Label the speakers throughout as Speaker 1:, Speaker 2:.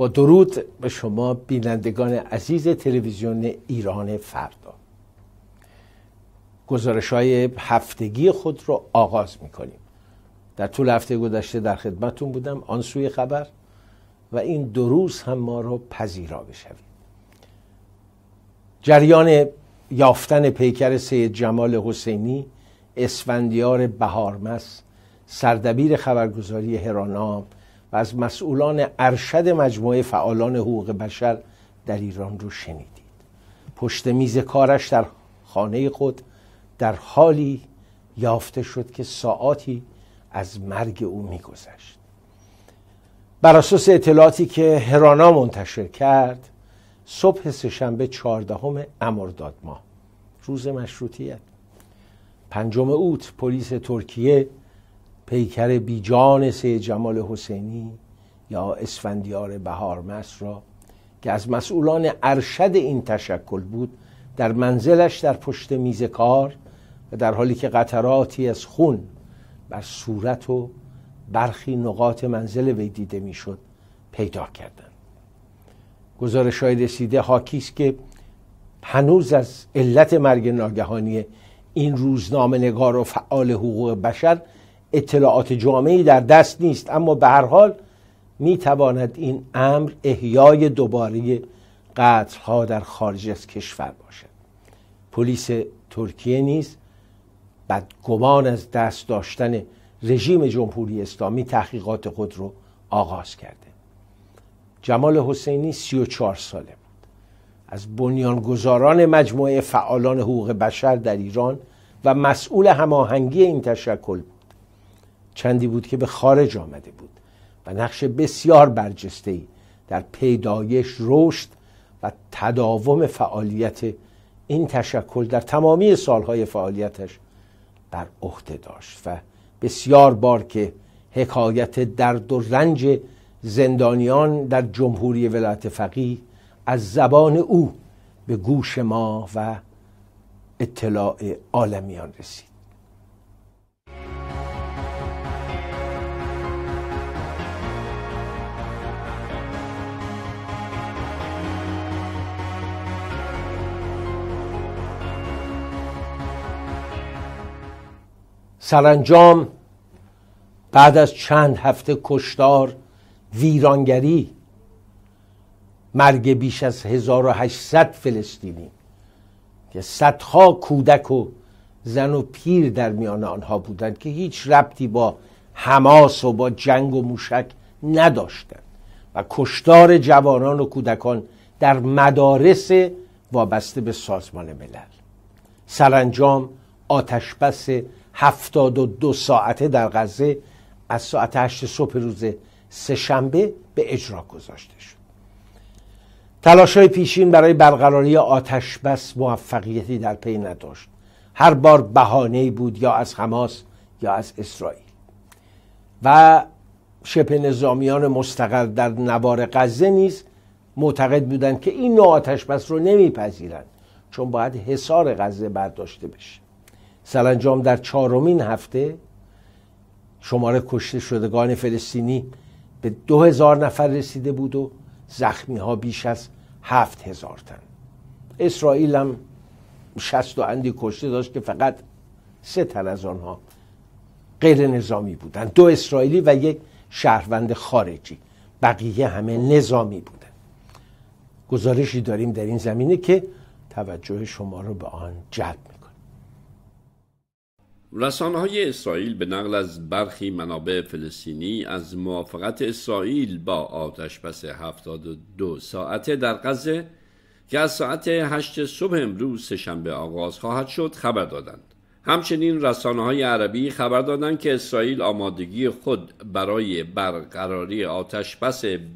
Speaker 1: با درود به شما بینندگان عزیز تلویزیون ایران فردا گزارش های هفتگی خود را آغاز می کنیم در طول هفته گذشته در خدمتون بودم آن سوی خبر و این دو روز هم ما را پذیرا بشوید جریان یافتن پیکر سید جمال حسینی اسفندیار بهارمس سردبیر خبرگزاری هرانام و از مسئولان ارشد مجموعه فعالان حقوق بشر در ایران رو شنیدید پشت میز کارش در خانه خود در حالی یافته شد که ساعاتی از مرگ او میگذشت بر اساس اطلاعاتی که هرانا منتشر کرد صبح سهشنبه چهاردهم امرداد روز مشروطیت پنجم اوت پلیس ترکیه پیکر بیجان سه جمال حسینی یا اسفندیار بهارمس را که از مسئولان ارشد این تشکل بود در منزلش در پشت میز کار و در حالی که قطراتی از خون بر صورت و برخی نقاط منزل وی دیده میشد پیدا کردند گزارش های رسیده حاکی است که هنوز از علت مرگ ناگهانی این روزنامه نگار و فعال حقوق بشر اطلاعات جامعی در دست نیست اما به هر حال میتواند این امر احیای دوباره قتلها در خارج از کشور باشد پلیس ترکیه نیز گمان از دست داشتن رژیم جمهوری اسلامی تحقیقات خود رو آغاز کرده جمال حسینی 34 ساله بود از بنیانگذاران مجموعه فعالان حقوق بشر در ایران و مسئول هماهنگی این تشکل بود چندی بود که به خارج آمده بود و نقش بسیار برجسته ای در پیدایش رشد و تداوم فعالیت این تشکل در تمامی سالهای فعالیتش بر عهده داشت و بسیار بار که حکایت درد و رنج زندانیان در جمهوری ولایت فقیه از زبان او به گوش ما و اطلاع عالمیان رسید سرانجام بعد از چند هفته کشتار ویرانگری مرگ بیش از 1800 فلسطینی که صدها کودک و زن و پیر در میان آنها بودند که هیچ ربطی با حماس و با جنگ و موشک نداشتند و کشتار جوانان و کودکان در مدارس وابسته به سازمان ملل سرانجام آتشبس هفتاد و دو ساعته در غزه از ساعت هشت صبح روز سه شنبه به اجرا گذاشته شد تلاش های پیشین برای برقراری آتش بس موفقیتی در پی نداشت هر بار بهانه‌ای بود یا از حماس یا از اسرائیل و شبه نظامیان مستقر در نوار غزه نیز معتقد بودند که این نوع آتش بس رو نمیپذیرند چون باید حصار غزه برداشته بشه سرانجام در چهارمین هفته شماره کشته شدگان فلسطینی به دو هزار نفر رسیده بود و زخمی ها بیش از هفت هزار تن اسرائیل هم شست و اندی کشته داشت که فقط سه تن از آنها غیر نظامی بودن. دو اسرائیلی و یک شهروند خارجی بقیه همه نظامی بودن. گزارشی داریم در این زمینه که توجه شما رو به آن جلب
Speaker 2: رسانه های اسرائیل به نقل از برخی منابع فلسطینی از موافقت اسرائیل با آتش 72 ساعته در غزه که از ساعت 8 صبح امروز سهشنبه آغاز خواهد شد خبر دادند همچنین رسانه های عربی خبر دادند که اسرائیل آمادگی خود برای برقراری آتش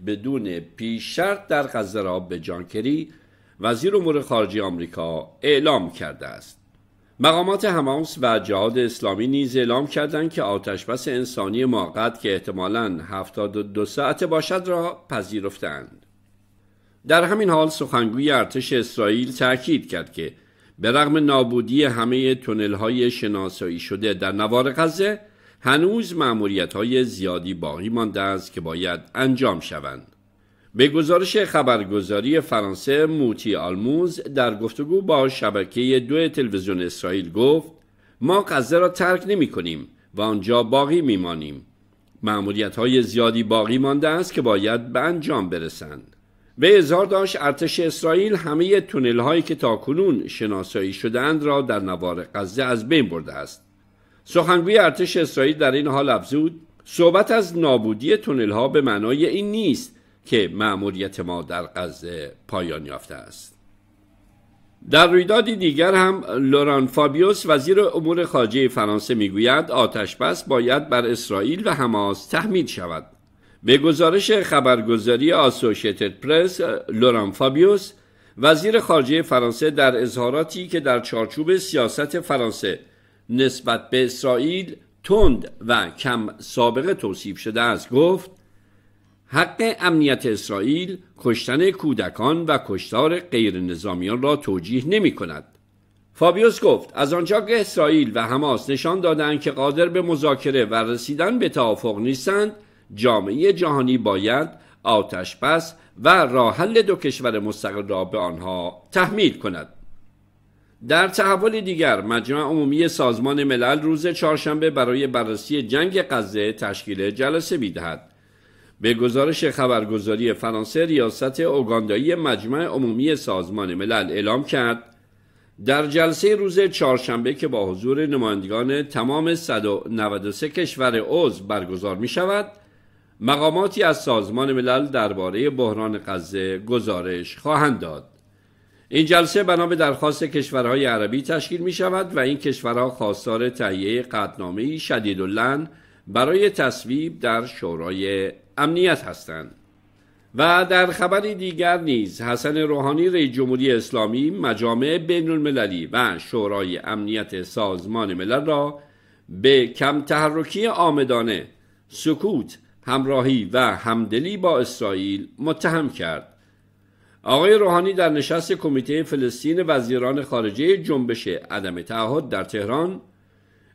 Speaker 2: بدون پیش شرط در غزه را به جانکری وزیر امور خارجه آمریکا اعلام کرده است مقامات حماس و جهاد اسلامی نیز اعلام کردند که آتشبس انسانی موقت که احتمالاً 72 ساعته باشد را پذیرفتند. در همین حال سخنگوی ارتش اسرائیل تاکید کرد که به رغم نابودی همه تونل های شناسایی شده در نوار غزه هنوز معمولیت های زیادی باقی مانده است که باید انجام شوند. به گزارش خبرگزاری فرانسه موتی آلموز در گفتگو با شبکه دو تلویزیون اسرائیل گفت ما غزه را ترک نمی کنیم و آنجا باقی می مانیم. های زیادی باقی مانده است که باید به انجام برسند. به اظهار داشت ارتش اسرائیل همه تونل هایی که تاکنون شناسایی شدند را در نوار غزه از بین برده است. سخنگوی ارتش اسرائیل در این حال افزود صحبت از نابودی تونل ها به معنای این نیست که مأموریت ما در غزه پایان یافته است در رویدادی دیگر هم لوران فابیوس وزیر امور خارجه فرانسه میگوید آتش بس باید بر اسرائیل و حماس تحمیل شود به گزارش خبرگزاری آسوشیتد پرس لوران فابیوس وزیر خارجه فرانسه در اظهاراتی که در چارچوب سیاست فرانسه نسبت به اسرائیل تند و کم سابقه توصیف شده است گفت حق امنیت اسرائیل کشتن کودکان و کشتار غیر نظامیان را توجیه نمی کند. فابیوس گفت از آنجا که اسرائیل و حماس نشان دادند که قادر به مذاکره و رسیدن به توافق نیستند جامعه جهانی باید آتش بس و راحل دو کشور مستقل را به آنها تحمیل کند در تحول دیگر مجمع عمومی سازمان ملل روز چهارشنبه برای بررسی جنگ غزه تشکیل جلسه میدهد به گزارش خبرگزاری فرانسه ریاست اوگاندایی مجمع عمومی سازمان ملل اعلام کرد در جلسه روز چهارشنبه که با حضور نمایندگان تمام 193 کشور عضو برگزار می شود مقاماتی از سازمان ملل درباره بحران غزه گزارش خواهند داد این جلسه بنا به درخواست کشورهای عربی تشکیل می شود و این کشورها خواستار تهیه قدنامه شدید و برای تصویب در شورای امنیت هستند و در خبری دیگر نیز حسن روحانی رئیس جمهوری اسلامی مجامع بین المللی و شورای امنیت سازمان ملل را به کم تحرکی آمدانه سکوت همراهی و همدلی با اسرائیل متهم کرد آقای روحانی در نشست کمیته فلسطین وزیران خارجه جنبش عدم تعهد در تهران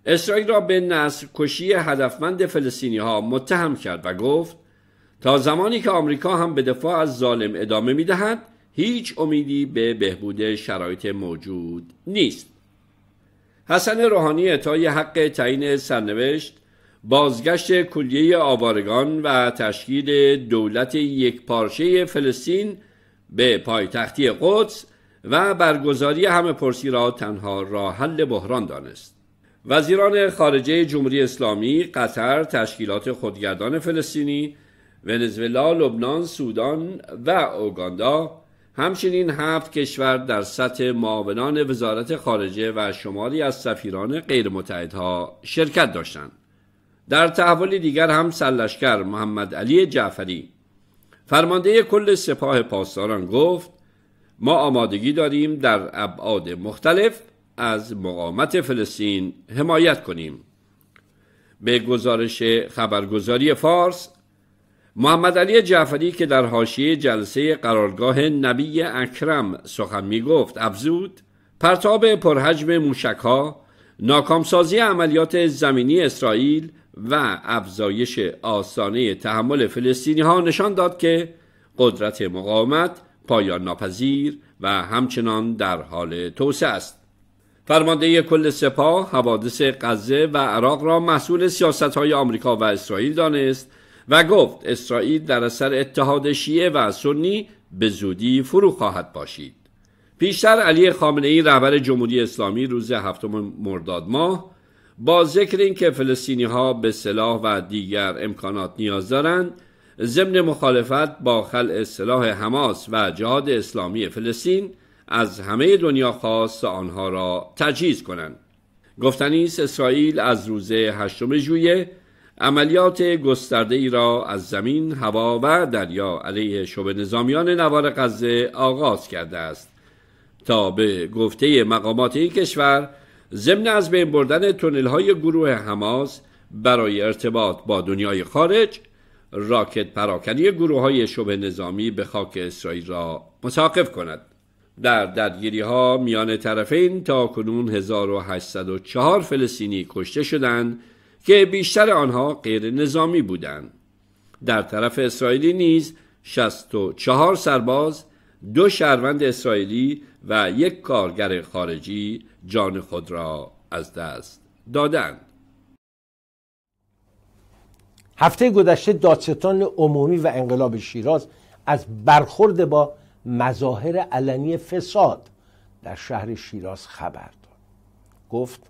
Speaker 2: اسرائیل را به نسل کشی هدفمند فلسطینی ها متهم کرد و گفت تا زمانی که آمریکا هم به دفاع از ظالم ادامه میدهد هیچ امیدی به بهبود شرایط موجود نیست حسن روحانی اعطای حق تعیین سرنوشت بازگشت کلیه آوارگان و تشکیل دولت یکپارچه فلسطین به پایتختی قدس و برگزاری همه پرسی را تنها راه حل بحران دانست وزیران خارجه جمهوری اسلامی قطر تشکیلات خودگردان فلسطینی ونزوئلا، لبنان، سودان و اوگاندا همچنین هفت کشور در سطح معاونان وزارت خارجه و شماری از سفیران غیر متحدها شرکت داشتند. در تحولی دیگر هم سلشکر محمد علی جعفری فرمانده کل سپاه پاسداران گفت ما آمادگی داریم در ابعاد مختلف از مقامت فلسطین حمایت کنیم به گزارش خبرگزاری فارس محمد علی جعفری که در حاشیه جلسه قرارگاه نبی اکرم سخن می گفت افزود پرتاب پرحجم موشکها ناکامسازی عملیات زمینی اسرائیل و افزایش آسانه تحمل فلسطینی ها نشان داد که قدرت مقاومت پایان ناپذیر و همچنان در حال توسعه است فرمانده کل سپاه حوادث غزه و عراق را مسئول سیاست های آمریکا و اسرائیل دانست و گفت اسرائیل در اثر اتحاد شیعه و سنی به زودی فرو خواهد باشید پیشتر علی خامنه ای رهبر جمهوری اسلامی روز هفتم مرداد ماه با ذکر اینکه فلسطینی ها به سلاح و دیگر امکانات نیاز دارند ضمن مخالفت با خلع سلاح حماس و جهاد اسلامی فلسطین از همه دنیا خواست آنها را تجهیز کنند گفتنی اسرائیل از روز هشتم ژوئیه عملیات گسترده ای را از زمین، هوا و دریا علیه شبه نظامیان نوار غزه آغاز کرده است تا به گفته مقامات این کشور ضمن از بین بردن تونل های گروه حماس برای ارتباط با دنیای خارج راکت پراکنی گروه های شبه نظامی به خاک اسرائیل را متوقف کند در درگیری ها میان طرفین تا کنون 1804 فلسطینی کشته شدند که بیشتر آنها غیر نظامی بودند در طرف اسرائیلی نیز 64 سرباز دو شهروند اسرائیلی و یک کارگر خارجی جان خود را از دست دادند
Speaker 1: هفته گذشته دادستان عمومی و انقلاب شیراز از برخورد با مظاهر علنی فساد در شهر شیراز خبر داد گفت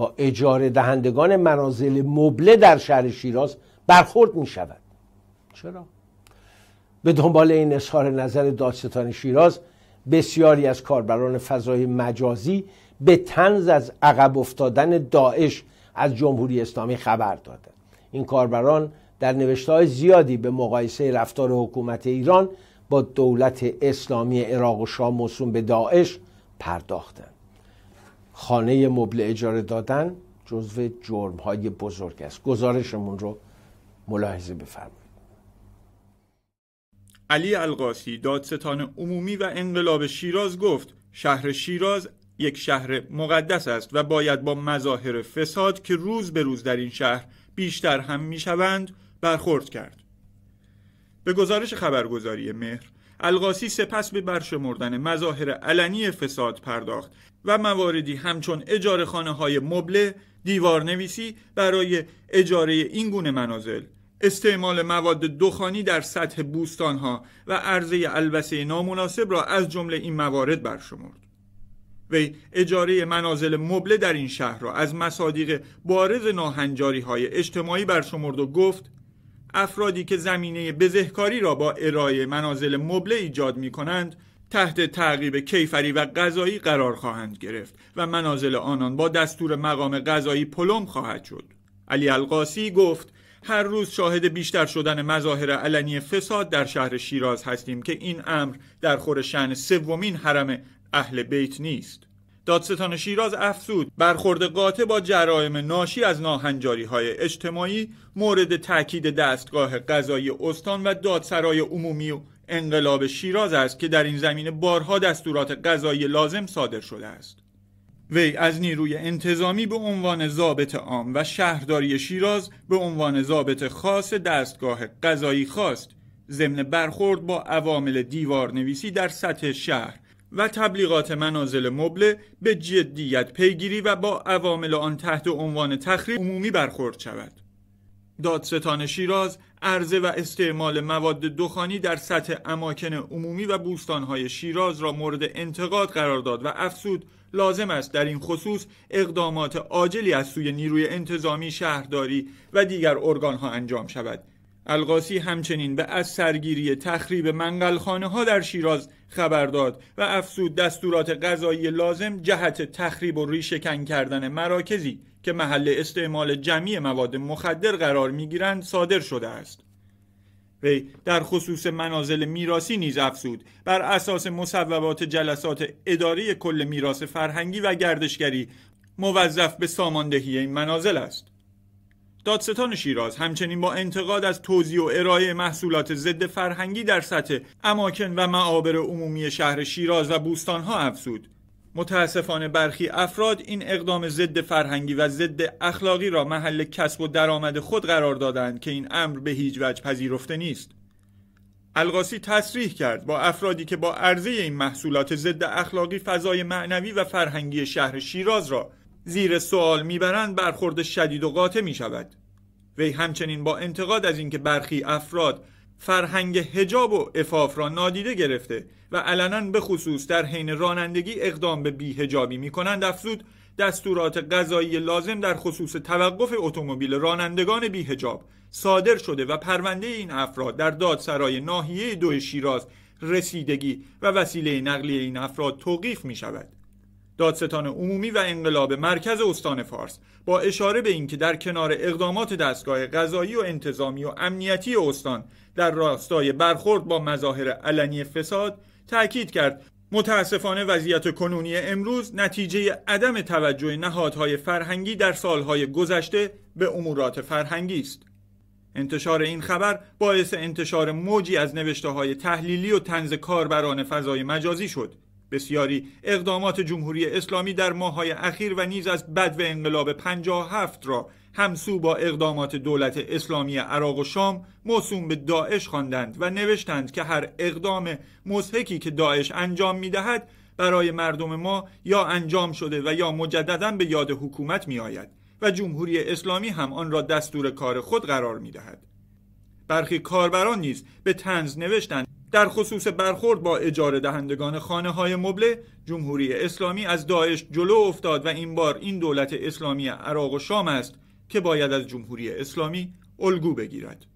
Speaker 1: با اجاره دهندگان منازل مبله در شهر شیراز برخورد می شود چرا؟ به دنبال این اظهار نظر دادستان شیراز بسیاری از کاربران فضای مجازی به تنز از عقب افتادن داعش از جمهوری اسلامی خبر دادند این کاربران در نوشته زیادی به مقایسه رفتار حکومت ایران با دولت اسلامی عراق و شام موسوم به داعش پرداختند خانه مبل اجاره دادن جزو جرم های بزرگ است گزارشمون رو ملاحظه بفرمایید
Speaker 3: علی القاسی دادستان عمومی و انقلاب شیراز گفت شهر شیراز یک شهر مقدس است و باید با مظاهر فساد که روز به روز در این شهر بیشتر هم میشوند برخورد کرد به گزارش خبرگزاری مهر القاسی سپس به برشمردن مظاهر علنی فساد پرداخت و مواردی همچون اجاره خانه های مبله، نویسی برای اجاره این گونه منازل، استعمال مواد دخانی در سطح بوستانها و عرضه البسه نامناسب را از جمله این موارد برشمرد. وی اجاره منازل مبله در این شهر را از مصادیق بارز ناهنجاری های اجتماعی برشمرد و گفت افرادی که زمینه بزهکاری را با ارائه منازل مبله ایجاد می کنند تحت تعقیب کیفری و قضایی قرار خواهند گرفت و منازل آنان با دستور مقام قضایی پلم خواهد شد علی القاسی گفت هر روز شاهد بیشتر شدن مظاهر علنی فساد در شهر شیراز هستیم که این امر در خور شعن سومین حرم اهل بیت نیست دادستان شیراز افزود برخورد قاطع با جرایم ناشی از ناهنجاری های اجتماعی مورد تاکید دستگاه قضایی استان و دادسرای عمومی و انقلاب شیراز است که در این زمینه بارها دستورات قضایی لازم صادر شده است وی از نیروی انتظامی به عنوان ضابط عام و شهرداری شیراز به عنوان ضابط خاص دستگاه قضایی خواست ضمن برخورد با عوامل دیوار نویسی در سطح شهر و تبلیغات منازل مبله به جدیت پیگیری و با عوامل آن تحت عنوان تخریب عمومی برخورد شود. دادستان شیراز عرضه و استعمال مواد دخانی در سطح اماکن عمومی و بوستانهای شیراز را مورد انتقاد قرار داد و افسود لازم است در این خصوص اقدامات عاجلی از سوی نیروی انتظامی شهرداری و دیگر ها انجام شود القاسی همچنین به از سرگیری تخریب منقلخانه ها در شیراز خبر داد و افسود دستورات غذایی لازم جهت تخریب و ریشکن کردن مراکزی که محل استعمال جمعی مواد مخدر قرار میگیرند صادر شده است وی در خصوص منازل میراسی نیز افسود بر اساس مصوبات جلسات اداری کل میراث فرهنگی و گردشگری موظف به ساماندهی این منازل است دادستان شیراز همچنین با انتقاد از توزیع و ارائه محصولات ضد فرهنگی در سطح اماکن و معابر عمومی شهر شیراز و بوستانها افزود متاسفانه برخی افراد این اقدام ضد فرهنگی و ضد اخلاقی را محل کسب و درآمد خود قرار دادند که این امر به هیچ وجه پذیرفته نیست القاسی تصریح کرد با افرادی که با عرضه این محصولات ضد اخلاقی فضای معنوی و فرهنگی شهر شیراز را زیر سوال میبرند برخورد شدید و قاطع می شود وی همچنین با انتقاد از اینکه برخی افراد فرهنگ هجاب و افاف را نادیده گرفته و علنا به خصوص در حین رانندگی اقدام به بیهجابی می کنند افزود دستورات غذایی لازم در خصوص توقف اتومبیل رانندگان بیهجاب صادر شده و پرونده این افراد در دادسرای ناحیه دو شیراز رسیدگی و وسیله نقلیه این افراد توقیف می شود دادستان عمومی و انقلاب مرکز استان فارس با اشاره به اینکه در کنار اقدامات دستگاه قضایی و انتظامی و امنیتی استان در راستای برخورد با مظاهر علنی فساد تاکید کرد متاسفانه وضعیت کنونی امروز نتیجه عدم توجه نهادهای فرهنگی در سالهای گذشته به امورات فرهنگی است انتشار این خبر باعث انتشار موجی از نوشته های تحلیلی و تنز کاربران فضای مجازی شد بسیاری اقدامات جمهوری اسلامی در ماههای اخیر و نیز از و انقلاب 57 را همسو با اقدامات دولت اسلامی عراق و شام موسوم به داعش خواندند و نوشتند که هر اقدام مزهکی که داعش انجام میدهد برای مردم ما یا انجام شده و یا مجددا به یاد حکومت میآید و جمهوری اسلامی هم آن را دستور کار خود قرار میدهد برخی کاربران نیز به تنز نوشتند در خصوص برخورد با اجاره دهندگان خانه های مبله جمهوری اسلامی از داعش جلو افتاد و این بار این دولت اسلامی عراق و شام است که باید از جمهوری اسلامی الگو بگیرد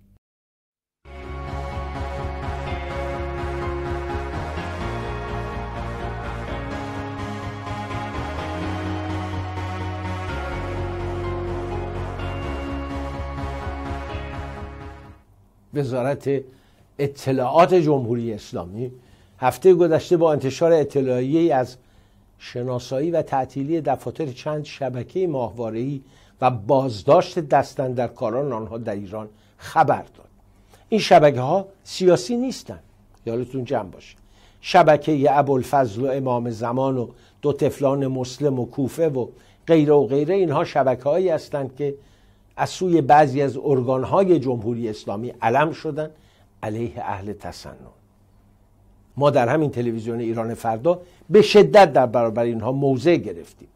Speaker 1: وزارت اطلاعات جمهوری اسلامی هفته گذشته با انتشار اطلاعی از شناسایی و تعطیلی دفاتر چند شبکه ماهواره‌ای و بازداشت دستن در کاران آنها در ایران خبر داد این شبکه ها سیاسی نیستن یادتون جمع باشه شبکه ابوالفضل و امام زمان و دو تفلان مسلم و کوفه و غیره و غیره اینها شبکه هایی هستند که از سوی بعضی از ارگان های جمهوری اسلامی علم شدن علیه اهل تسنن ما در همین تلویزیون ایران فردا به شدت در برابر اینها موضع گرفتیم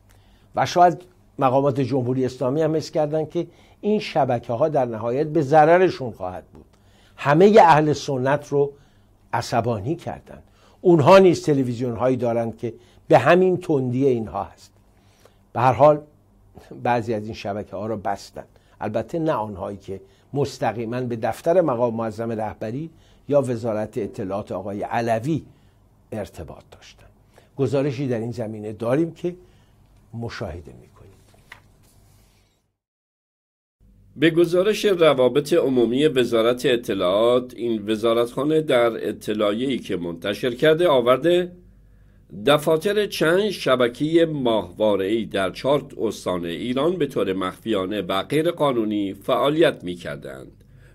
Speaker 1: و شاید مقامات جمهوری اسلامی هم حس کردن که این شبکه ها در نهایت به ضررشون خواهد بود همه اهل سنت رو عصبانی کردند اونها نیز تلویزیون هایی دارند که به همین تندی اینها هست به هر حال بعضی از این شبکه ها را بستند البته نه آنهایی که مستقیما به دفتر مقام معظم رهبری یا وزارت اطلاعات آقای علوی ارتباط داشتند گزارشی در این زمینه داریم که مشاهده کنید
Speaker 2: به گزارش روابط عمومی وزارت اطلاعات این وزارتخانه در اطلاعیه‌ای که منتشر کرده آورده دفاتر چند شبکه ماهواره‌ای در چارت استان ایران به طور مخفیانه و قانونی فعالیت می‌کردند.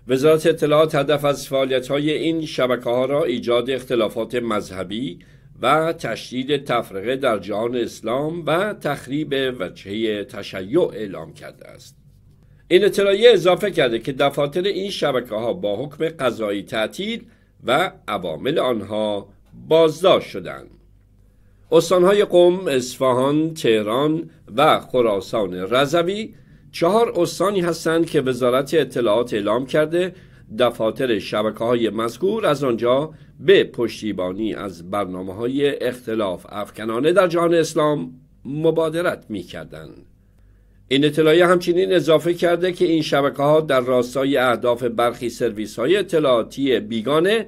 Speaker 2: وزارت اطلاعات هدف از فعالیت‌های این شبکه ها را ایجاد اختلافات مذهبی و تشدید تفرقه در جهان اسلام و تخریب وجهه تشیع اعلام کرده است. این اطلاعیه اضافه کرده که دفاتر این شبکه ها با حکم قضایی تعطیل و عوامل آنها بازداشت شدند. استانهای قوم اصفهان، تهران و خراسان رضوی چهار استانی هستند که وزارت اطلاعات اعلام کرده دفاتر شبکه های مذکور از آنجا به پشتیبانی از برنامه های اختلاف افکنانه در جهان اسلام مبادرت می کردن. این اطلاعیه همچنین اضافه کرده که این شبکه ها در راستای اهداف برخی سرویس های اطلاعاتی بیگانه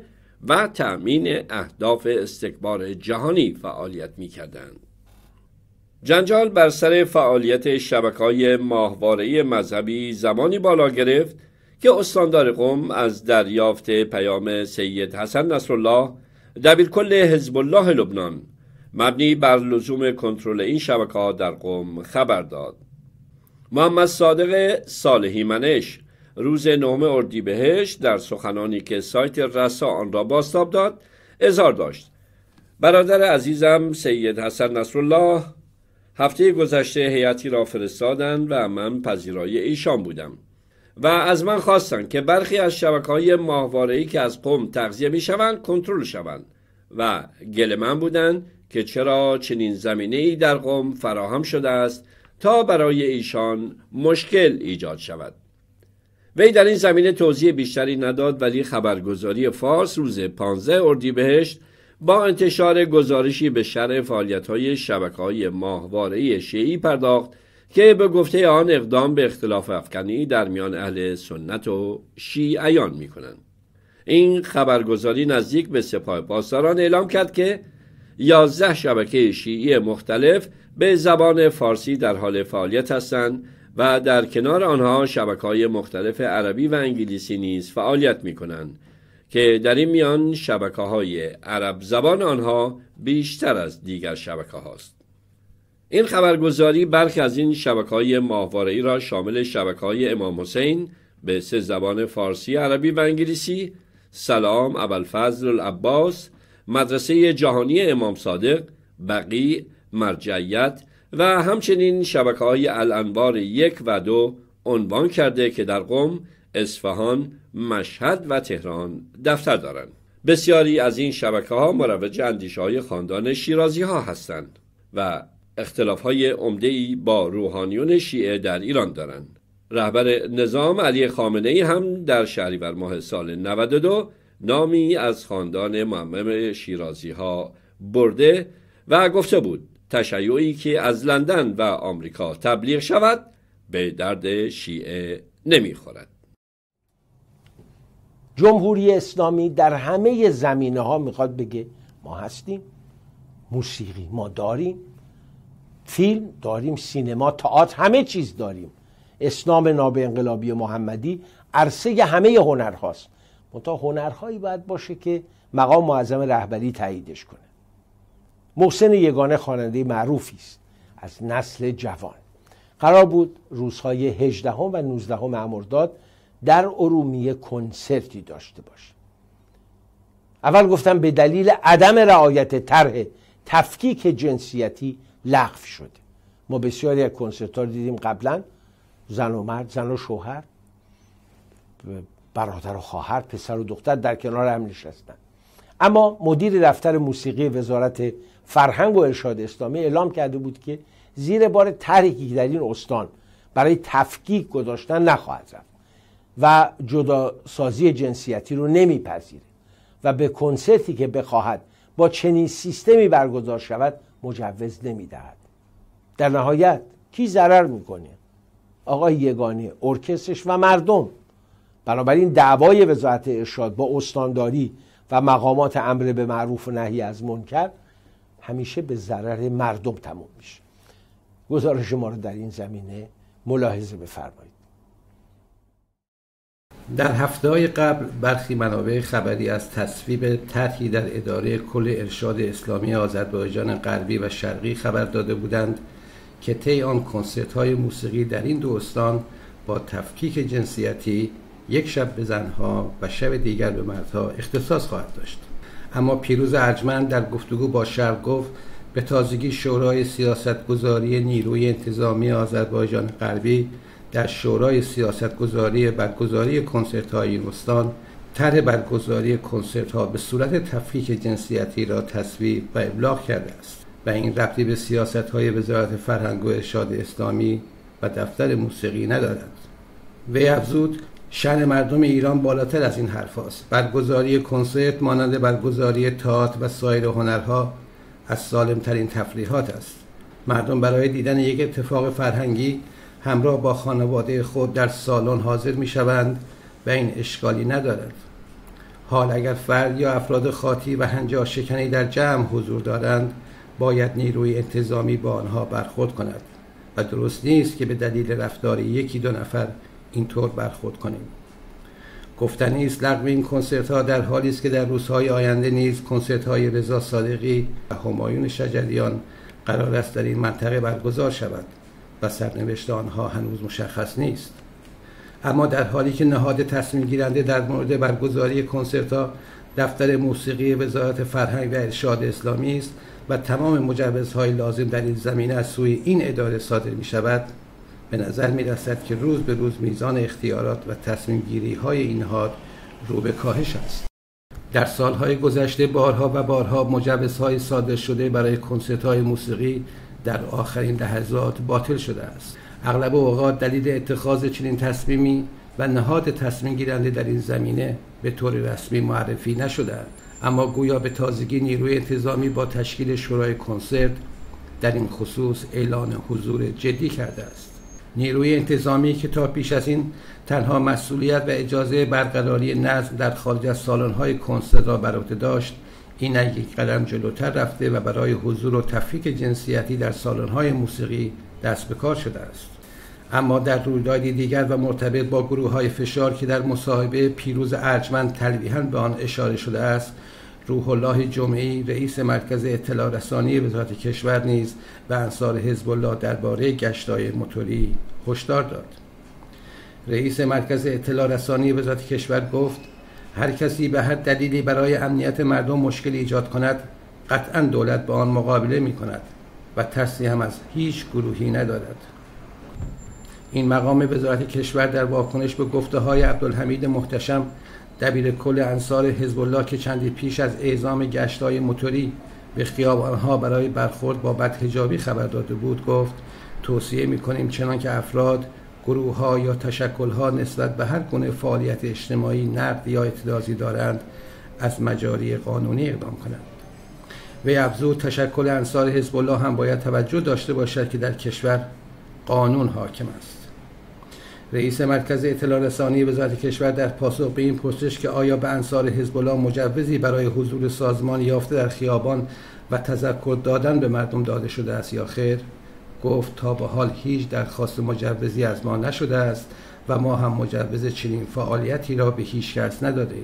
Speaker 2: و تأمین اهداف استکبار جهانی فعالیت می جنجال بر سر فعالیت شبکه های مذهبی زمانی بالا گرفت که استاندار قوم از دریافت پیام سید حسن نصرالله دبیرکل حزب الله لبنان مبنی بر لزوم کنترل این شبکه در قوم خبر داد محمد صادق صالحی منش روز نهم اردیبهشت در سخنانی که سایت رسا آن را باستاب داد اظهار داشت برادر عزیزم سید حسن نصرالله هفته گذشته هیئتی را فرستادند و من پذیرای ایشان بودم و از من خواستند که برخی از شبکه های ماهواره‌ای که از قوم تغذیه می شوند کنترل شوند و گل من بودند که چرا چنین زمینه ای در قوم فراهم شده است تا برای ایشان مشکل ایجاد شود وی در این زمینه توضیح بیشتری نداد ولی خبرگزاری فارس روز 15 اردیبهشت با انتشار گزارشی به شرح فعالیت‌های شبکه‌های ماهواره شیعی پرداخت که به گفته آن اقدام به اختلاف افکنی در میان اهل سنت و شیعیان می کنند. این خبرگزاری نزدیک به سپاه پاسداران اعلام کرد که یازده شبکه شیعی مختلف به زبان فارسی در حال فعالیت هستند و در کنار آنها شبکه های مختلف عربی و انگلیسی نیز فعالیت می کنند که در این میان شبکه های عرب زبان آنها بیشتر از دیگر شبکه هاست. این خبرگزاری برخی از این شبکه های را شامل شبکه های امام حسین به سه زبان فارسی، عربی و انگلیسی، سلام، ابوالفضل العباس، مدرسه جهانی امام صادق، بقی، مرجعیت و همچنین شبکه های الانوار یک و دو عنوان کرده که در قم، اصفهان، مشهد و تهران دفتر دارند. بسیاری از این شبکه ها مروج اندیشه های خاندان شیرازی ها هستند و اختلاف های عمده ای با روحانیون شیعه در ایران دارند. رهبر نظام علی خامنه ای هم در شهریور ماه سال 92 نامی از خاندان معمم شیرازی ها برده و گفته بود تشیعی که از لندن و آمریکا تبلیغ شود به درد شیعه نمیخورد
Speaker 1: جمهوری اسلامی در همه زمینه ها میخواد بگه ما هستیم موسیقی ما داریم فیلم داریم سینما تئاتر همه چیز داریم اسلام ناب انقلابی محمدی عرصه همه هنرهاست منتها هنرهایی باید باشه که مقام معظم رهبری تاییدش کنه محسن یگانه خواننده معروفی است از نسل جوان قرار بود روزهای 18 و 19 مرداد در ارومیه کنسرتی داشته باشه اول گفتم به دلیل عدم رعایت طرح تفکیک جنسیتی لغو شده ما بسیاری از کنسرت رو دیدیم قبلا زن و مرد زن و شوهر برادر و خواهر پسر و دختر در کنار هم نشستن اما مدیر دفتر موسیقی وزارت فرهنگ و ارشاد اسلامی اعلام کرده بود که زیر بار طرحی در این استان برای تفکیک گذاشتن نخواهد رفت و سازی جنسیتی رو نمیپذیره و به کنسرتی که بخواهد با چنین سیستمی برگزار شود مجوز نمیدهد در نهایت کی ضرر میکنه آقای یگانه ارکسترش و مردم بنابراین دعوای وزارت ارشاد با استانداری و مقامات امر به معروف و نهی از منکر همیشه به ضرر مردم تموم میشه گزارش ما رو در این زمینه ملاحظه بفرمایید
Speaker 4: در هفته های قبل برخی منابع خبری از تصویب طرحی در اداره کل ارشاد اسلامی آذربایجان غربی و شرقی خبر داده بودند که طی آن کنسرت های موسیقی در این دو استان با تفکیک جنسیتی یک شب به زنها و شب دیگر به مردها اختصاص خواهد داشت اما پیروز ارجمند در گفتگو با شرق گفت به تازگی شورای سیاستگذاری نیروی انتظامی آذربایجان غربی در شورای سیاستگذاری برگزاری کنسرت های استان تر برگزاری کنسرت ها به صورت تفکیک جنسیتی را تصویب و ابلاغ کرده است و این ربطی به سیاست های وزارت فرهنگ و ارشاد اسلامی و دفتر موسیقی ندارد وی افزود شن مردم ایران بالاتر از این حرف هاست. برگزاری کنسرت مانند برگزاری تئاتر و سایر هنرها از سالمترین تفریحات است مردم برای دیدن یک اتفاق فرهنگی همراه با خانواده خود در سالن حاضر می شوند و این اشکالی ندارد حال اگر فرد یا افراد خاطی و هنجا شکنی در جمع حضور دارند باید نیروی انتظامی با آنها برخورد کند و درست نیست که به دلیل رفتار یکی دو نفر اینطور برخورد کنیم گفتنی است لغو این کنسرت ها در حالی است که در روزهای آینده نیز کنسرت های رضا صادقی و همایون شجریان قرار است در این منطقه برگزار شود و سرنوشت آنها هنوز مشخص نیست اما در حالی که نهاد تصمیم گیرنده در مورد برگزاری کنسرت ها دفتر موسیقی وزارت فرهنگ و ارشاد اسلامی است و تمام مجوزهای لازم در این زمینه از سوی این اداره صادر می شود به نظر می رسد که روز به روز میزان اختیارات و تصمیم گیری های این ها رو به کاهش است. در سالهای گذشته بارها و بارها مجوزهای صادر شده برای کنسرت های موسیقی در آخرین لحظات باطل شده است. اغلب اوقات دلیل اتخاذ چنین تصمیمی و نهاد تصمیم گیرنده در این زمینه به طور رسمی معرفی نشدند اما گویا به تازگی نیروی انتظامی با تشکیل شورای کنسرت در این خصوص اعلان حضور جدی کرده است نیروی انتظامی که تا پیش از این تنها مسئولیت و اجازه برقراری نظم در خارج از سالن‌های کنسرت را بر عهده داشت این یک قدم جلوتر رفته و برای حضور و تفکیک جنسیتی در سالن‌های موسیقی دست به کار شده است اما در رویدادی دیگر و مرتبط با گروه های فشار که در مصاحبه پیروز ارجمند تلویحا به آن اشاره شده است روح الله جمعی رئیس مرکز اطلاع رسانی وزارت کشور نیز به انصار حزب الله درباره گشتای موتوری هشدار داد رئیس مرکز اطلاع رسانی وزارت کشور گفت هر کسی به هر دلیلی برای امنیت مردم مشکلی ایجاد کند قطعا دولت با آن مقابله می کند و ترسی هم از هیچ گروهی ندارد این مقام وزارت کشور در واکنش به گفته های عبدالحمید محتشم دبیر کل انصار حزب الله که چندی پیش از اعزام گشتای موتوری به خیابانها برای برخورد با بدهجابی خبر داده بود گفت توصیه می کنیم چنان که افراد گروه ها یا تشکل ها نسبت به هر گونه فعالیت اجتماعی نقد یا اعتراضی دارند از مجاری قانونی اقدام کنند وی افزود تشکل انصار حزب الله هم باید توجه داشته باشد که در کشور قانون حاکم است رئیس مرکز اطلاع رسانی وزارت کشور در پاسخ به این پرسش که آیا به انصار حزب الله مجوزی برای حضور سازمان یافته در خیابان و تذکر دادن به مردم داده شده است یا خیر گفت تا به حال هیچ درخواست مجوزی از ما نشده است و ما هم مجوز چنین فعالیتی را به هیچ کس نداده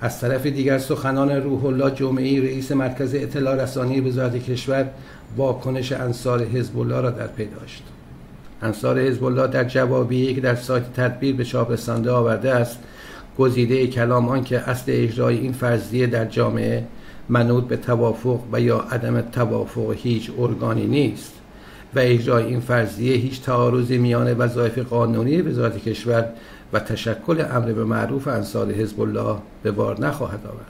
Speaker 4: از طرف دیگر سخنان روح الله جمعی رئیس مرکز اطلاع رسانی وزارت کشور واکنش انصار حزب الله را در پی داشت انصار حزب الله در جوابی که در سایت تدبیر به چاپ رسانده آورده است گزیده کلام آنکه اصل اجرای این فرضیه در جامعه منوط به توافق و یا عدم توافق هیچ ارگانی نیست و اجرای این فرضیه هیچ تعارضی میان وظایف قانونی وزارت کشور و تشکل امر به معروف انصار حزب الله به بار نخواهد آورد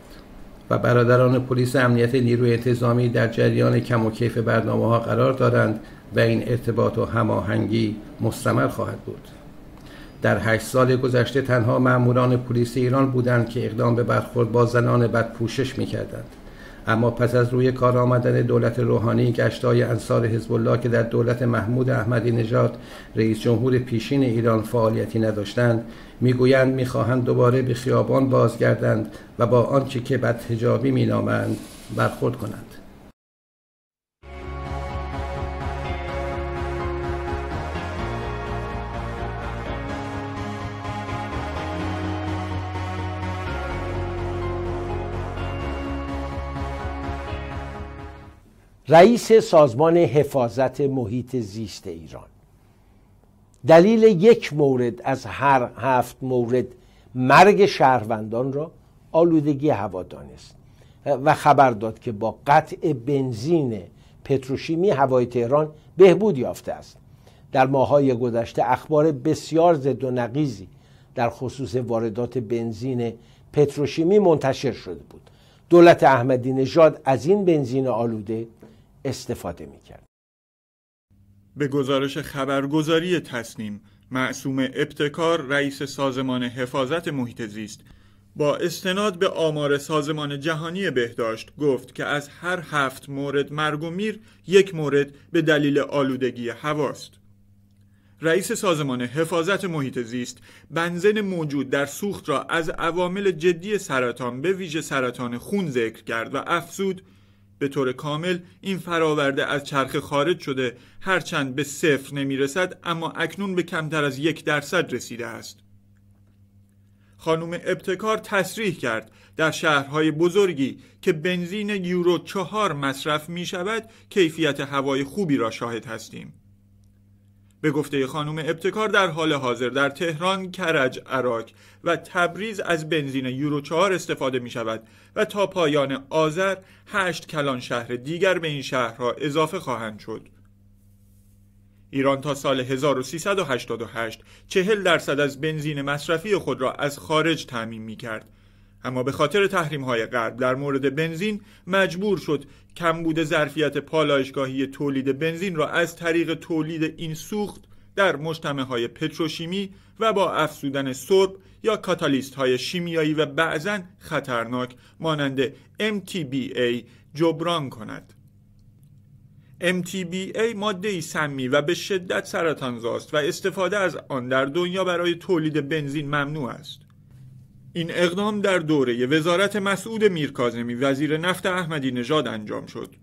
Speaker 4: و برادران پلیس امنیت نیروی انتظامی در جریان کم و کیف برنامه ها قرار دارند و این ارتباط و هماهنگی مستمر خواهد بود در هشت سال گذشته تنها ماموران پلیس ایران بودند که اقدام به برخورد با زنان پوشش میکردند اما پس از روی کار آمدن دولت روحانی گشتای انصار حزب الله که در دولت محمود احمدی نژاد رئیس جمهور پیشین ایران فعالیتی نداشتند میگویند میخواهند دوباره به خیابان بازگردند و با آنچه که بد حجابی مینامند برخورد کنند
Speaker 1: رئیس سازمان حفاظت محیط زیست ایران دلیل یک مورد از هر هفت مورد مرگ شهروندان را آلودگی هوا دانست و خبر داد که با قطع بنزین پتروشیمی هوای تهران بهبود یافته است در ماهای گذشته اخبار بسیار زد و نقیزی در خصوص واردات بنزین پتروشیمی منتشر شده بود دولت احمدی نژاد از این بنزین آلوده استفاده میکرد.
Speaker 3: به گزارش خبرگزاری تصنیم معصوم ابتکار رئیس سازمان حفاظت محیط زیست با استناد به آمار سازمان جهانی بهداشت گفت که از هر هفت مورد مرگ و میر یک مورد به دلیل آلودگی هواست. رئیس سازمان حفاظت محیط زیست بنزن موجود در سوخت را از عوامل جدی سرطان به ویژه سرطان خون ذکر کرد و افزود به طور کامل این فراورده از چرخ خارج شده هرچند به صفر نمی رسد اما اکنون به کمتر از یک درصد رسیده است خانم ابتکار تصریح کرد در شهرهای بزرگی که بنزین یورو چهار مصرف می شود کیفیت هوای خوبی را شاهد هستیم به گفته خانم ابتکار در حال حاضر در تهران، کرج، عراک و تبریز از بنزین یورو 4 استفاده می شود و تا پایان آذر هشت کلان شهر دیگر به این شهرها اضافه خواهند شد. ایران تا سال 1388 چهل درصد از بنزین مصرفی خود را از خارج تعمین می کرد اما به خاطر تحریم های غرب در مورد بنزین مجبور شد کمبود ظرفیت پالایشگاهی تولید بنزین را از طریق تولید این سوخت در مجتمع های پتروشیمی و با افزودن سرب یا کاتالیست های شیمیایی و بعضا خطرناک مانند MTBA جبران کند MTBA ماده سمی و به شدت سرطانزاست و استفاده از آن در دنیا برای تولید بنزین ممنوع است این اقدام در دوره وزارت مسعود میرکازمی وزیر نفت احمدی نژاد انجام شد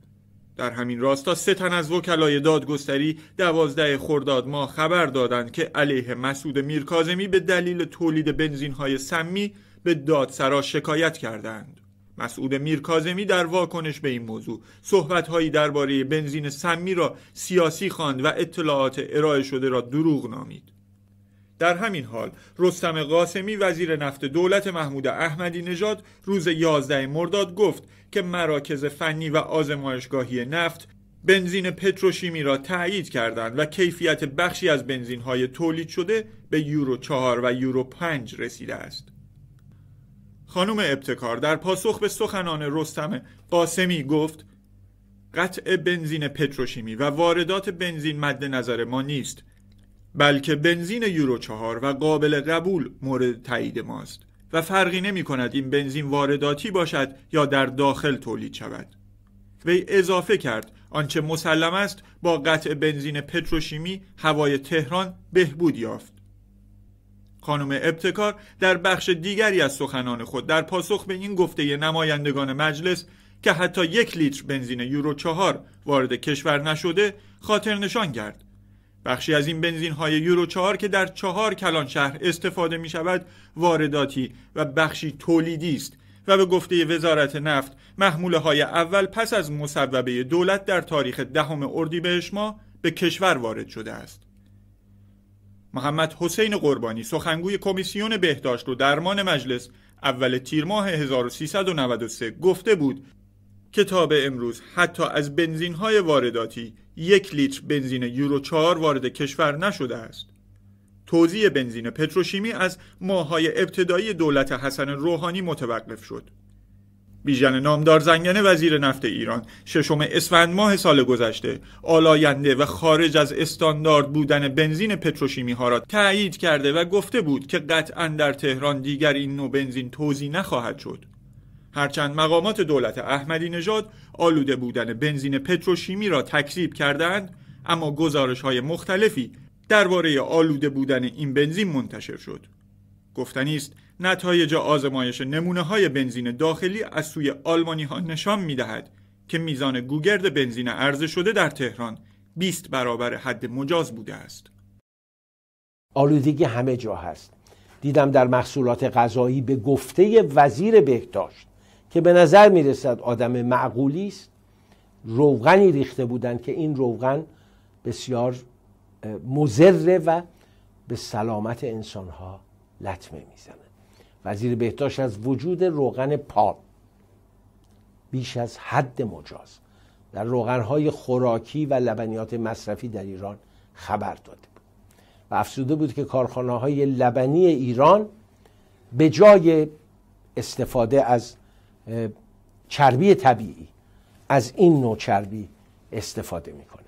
Speaker 3: در همین راستا سه تن از وکلای دادگستری دوازده خرداد ما خبر دادند که علیه مسعود میرکازمی به دلیل تولید بنزین های سمی به دادسرا شکایت کردند مسعود میرکازمی در واکنش به این موضوع هایی درباره بنزین سمی را سیاسی خواند و اطلاعات ارائه شده را دروغ نامید در همین حال رستم قاسمی وزیر نفت دولت محمود احمدی نژاد روز 11 مرداد گفت که مراکز فنی و آزمایشگاهی نفت بنزین پتروشیمی را تایید کردند و کیفیت بخشی از های تولید شده به یورو 4 و یورو 5 رسیده است. خانم ابتکار در پاسخ به سخنان رستم قاسمی گفت قطع بنزین پتروشیمی و واردات بنزین مد نظر ما نیست بلکه بنزین یورو چهار و قابل قبول مورد تایید ماست و فرقی نمی کند این بنزین وارداتی باشد یا در داخل تولید شود وی اضافه کرد آنچه مسلم است با قطع بنزین پتروشیمی هوای تهران بهبود یافت خانم ابتکار در بخش دیگری از سخنان خود در پاسخ به این گفته نمایندگان مجلس که حتی یک لیتر بنزین یورو چهار وارد کشور نشده خاطر نشان کرد بخشی از این بنزین های یورو چهار که در چهار کلان شهر استفاده می شود وارداتی و بخشی تولیدی است و به گفته وزارت نفت محموله های اول پس از مصوبه دولت در تاریخ دهم اردیبهشت ماه به کشور وارد شده است. محمد حسین قربانی سخنگوی کمیسیون بهداشت و درمان مجلس اول تیر ماه 1393 گفته بود کتاب امروز حتی از بنزین های وارداتی یک لیتر بنزین یورو چهار وارد کشور نشده است. توزیع بنزین پتروشیمی از ماهای ابتدایی دولت حسن روحانی متوقف شد. بیژن نامدار زنگنه وزیر نفت ایران ششم اسفند ماه سال گذشته آلاینده و خارج از استاندارد بودن بنزین پتروشیمی ها را تایید کرده و گفته بود که قطعا در تهران دیگر این نوع بنزین توزیع نخواهد شد. هرچند مقامات دولت احمدی نژاد آلوده بودن بنزین پتروشیمی را تکذیب کردند اما گزارش های مختلفی درباره آلوده بودن این بنزین منتشر شد گفتنی است نتایج آزمایش نمونه های بنزین داخلی از سوی آلمانی ها نشان می دهد که میزان گوگرد بنزین عرضه شده در تهران 20 برابر حد مجاز بوده است
Speaker 1: آلودگی همه جا هست دیدم در محصولات غذایی به گفته وزیر بهداشت که به نظر میرسد آدم معقولی است روغنی ریخته بودند که این روغن بسیار مزره و به سلامت انسان ها لطمه میزنه وزیر بهداشت از وجود روغن پاپ بیش از حد مجاز در روغنهای خوراکی و لبنیات مصرفی در ایران خبر داده بود و افسوده بود که کارخانه های لبنی ایران به جای استفاده از چربی طبیعی از این نوع چربی استفاده میکنه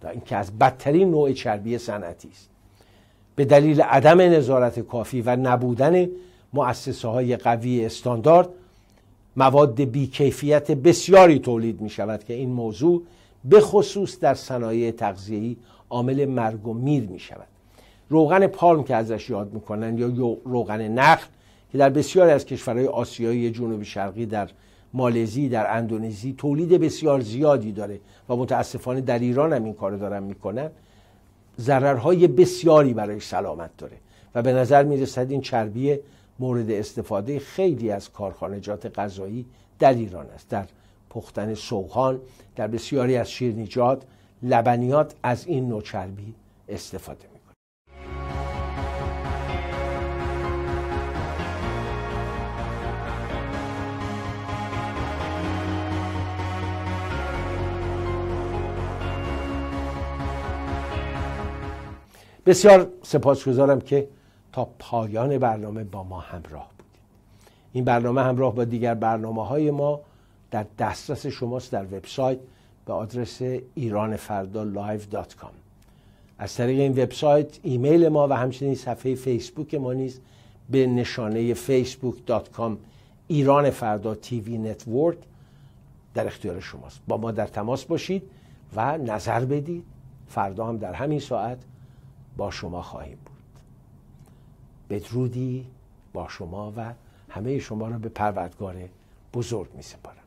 Speaker 1: تا اینکه از بدترین نوع چربی صنعتی است به دلیل عدم نظارت کافی و نبودن مؤسسه های قوی استاندارد مواد بیکیفیت بسیاری تولید می شود که این موضوع به خصوص در صنایع تغذیه‌ای عامل مرگ و میر می شود روغن پالم که ازش یاد میکنن یا روغن نخل در بسیاری از کشورهای آسیایی جنوب شرقی در مالزی در اندونزی تولید بسیار زیادی داره و متاسفانه در ایران هم این کار دارن میکنن ضررهای بسیاری برای سلامت داره و به نظر میرسد این چربی مورد استفاده خیلی از کارخانجات غذایی در ایران است در پختن سوهان در بسیاری از شیرنیجات لبنیات از این نوع چربی استفاده بسیار سپاسگزارم که تا پایان برنامه با ما همراه بودید این برنامه همراه با دیگر برنامه های ما در دسترس شماست در وبسایت به آدرس ایران فردا کام. از طریق این وبسایت ایمیل ما و همچنین صفحه فیسبوک ما نیز به نشانه facebook.com ایران فردا تیوی نتورک در اختیار شماست با ما در تماس باشید و نظر بدید فردا هم در همین ساعت با شما خواهیم بود بدرودی با شما و همه شما را به پروردگار بزرگ می سپارم